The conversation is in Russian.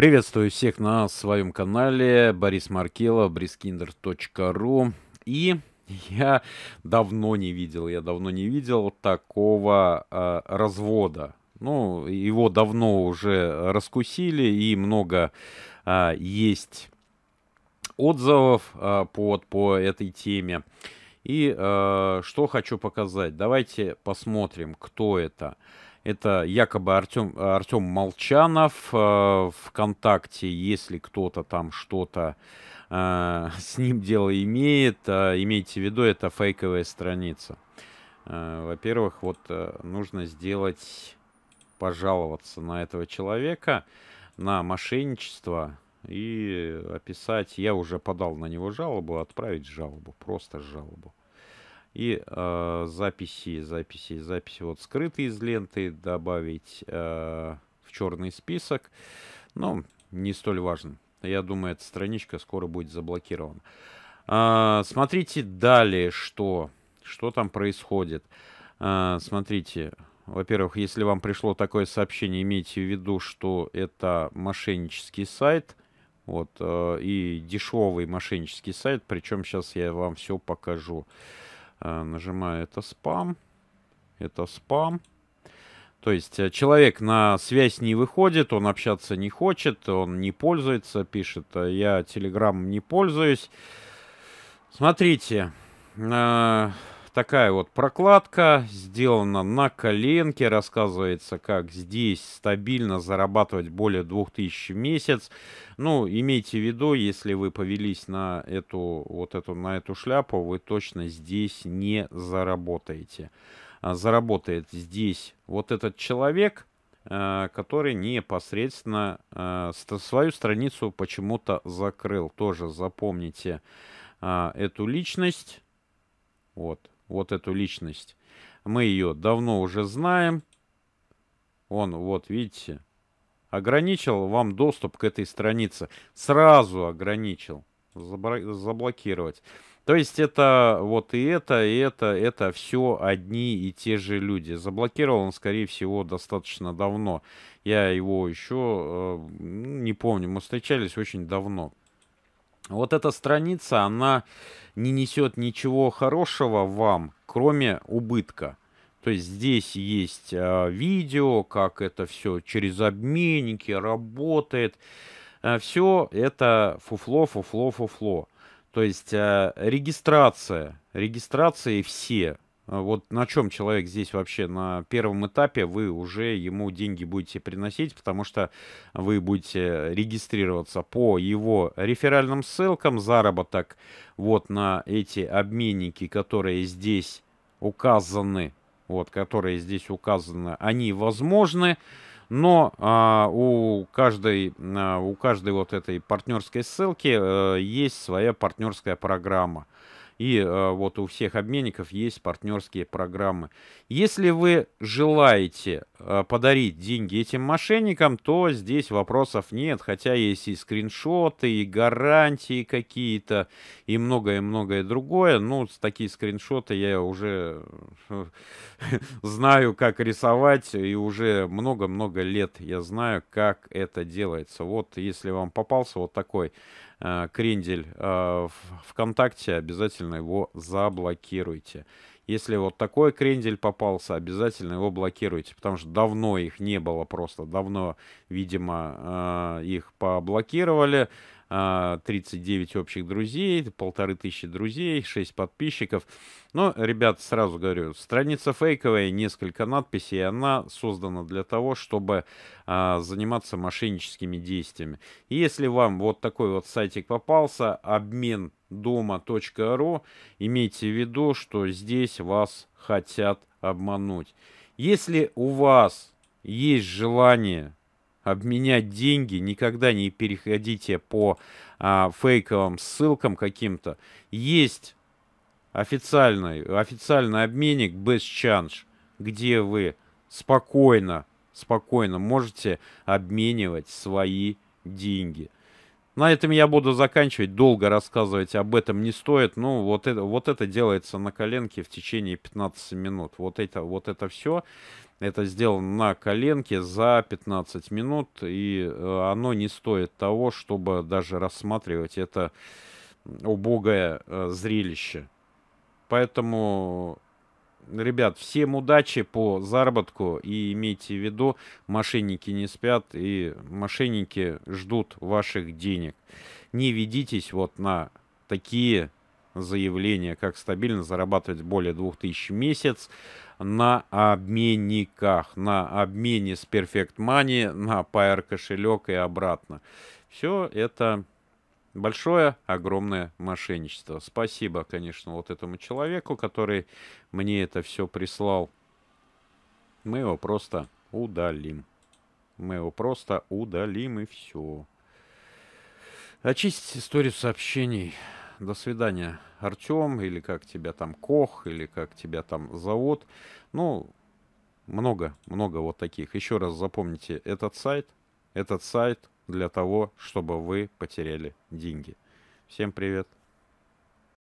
Приветствую всех на своем канале Борис Маркелов, briskinder.ru И я давно не видел, я давно не видел такого э, развода. Ну, его давно уже раскусили и много э, есть отзывов э, под, по этой теме. И э, что хочу показать. Давайте посмотрим, кто это. Э, это якобы Артем, Артем Молчанов. Э, Вконтакте, если кто-то там что-то э, с ним дело имеет, э, имейте в виду, это фейковая страница. Во-первых, вот нужно сделать, пожаловаться на этого человека, на мошенничество и описать, я уже подал на него жалобу, отправить жалобу, просто жалобу и э, записи, записи, записи вот скрытые из ленты добавить э, в черный список. Но ну, не столь важно. Я думаю, эта страничка скоро будет заблокирована. Э, смотрите далее, что, что там происходит. Э, смотрите, во-первых, если вам пришло такое сообщение, имейте в виду, что это мошеннический сайт. Вот, э, и дешевый мошеннический сайт. Причем сейчас я вам все покажу. Э, нажимаю это спам. Это спам. То есть э, человек на связь не выходит, он общаться не хочет, он не пользуется, пишет, «А я телеграм не пользуюсь. Смотрите, э, такая вот прокладка, сделана на коленке, рассказывается, как здесь стабильно зарабатывать более 2000 в месяц. Ну, имейте в виду, если вы повелись на эту, вот эту, на эту шляпу, вы точно здесь не заработаете. А заработает здесь вот этот человек, э, который непосредственно э, свою страницу почему-то закрыл. Тоже запомните а, эту личность. Вот вот эту личность. Мы ее давно уже знаем. Он, вот, видите, ограничил вам доступ к этой странице. Сразу ограничил. Заблокировать. То есть это вот и это, и это, это все одни и те же люди. Заблокировал он, скорее всего, достаточно давно. Я его еще э, не помню. Мы встречались очень давно. Вот эта страница, она не несет ничего хорошего вам, кроме убытка. То есть здесь есть э, видео, как это все через обменники работает. Э, а, все это фуфло, фуфло, фуфло. То есть э, регистрация, регистрации все а вот на чем человек здесь вообще на первом этапе вы уже ему деньги будете приносить, потому что вы будете регистрироваться по его реферальным ссылкам, заработок вот на эти обменники, которые здесь указаны, вот, которые здесь указаны, они возможны. Но а, у каждой а, у каждой вот этой партнерской ссылки а, есть своя партнерская программа. И э, вот у всех обменников есть партнерские программы. Если вы желаете э, подарить деньги этим мошенникам, то здесь вопросов нет, хотя есть и скриншоты, и гарантии какие-то, и многое-многое другое. Ну, такие скриншоты я уже э, знаю, как рисовать, и уже много-много лет я знаю, как это делается. Вот если вам попался вот такой э, крендель э, ВКонтакте, обязательно его заблокируйте. Если вот такой крендель попался, обязательно его блокируйте, потому что давно их не было просто. Давно, видимо, э, их поблокировали. 39 а, общих друзей, полторы тысячи друзей, 6 подписчиков. Но, ребят, сразу говорю, страница фейковая, несколько надписей, она создана для того, чтобы а, заниматься мошенническими действиями. И если вам вот такой вот сайтик попался, обмен дома.ру, имейте в виду, что здесь вас хотят обмануть. Если у вас есть желание обменять деньги, никогда не переходите по а, фейковым ссылкам каким-то. Есть официальный, официальный обменник без чанж, где вы спокойно, спокойно можете обменивать свои деньги. На этом я буду заканчивать. Долго рассказывать об этом не стоит. но ну, вот это, вот это делается на коленке в течение 15 минут. Вот это, вот это все. Это сделано на коленке за 15 минут, и э, оно не стоит того, чтобы даже рассматривать это убогое э, зрелище. Поэтому, ребят, всем удачи по заработку и имейте в виду, мошенники не спят и мошенники ждут ваших денег. Не ведитесь вот на такие заявление, как стабильно зарабатывать более 2000 в месяц на обменниках, на обмене с Perfect Money на Pair кошелек и обратно. Все это большое, огромное мошенничество. Спасибо, конечно, вот этому человеку, который мне это все прислал. Мы его просто удалим. Мы его просто удалим и все. Очистить историю сообщений до свидания, Артем, или как тебя там Кох, или как тебя там зовут. Ну, много, много вот таких. Еще раз запомните этот сайт. Этот сайт для того, чтобы вы потеряли деньги. Всем привет!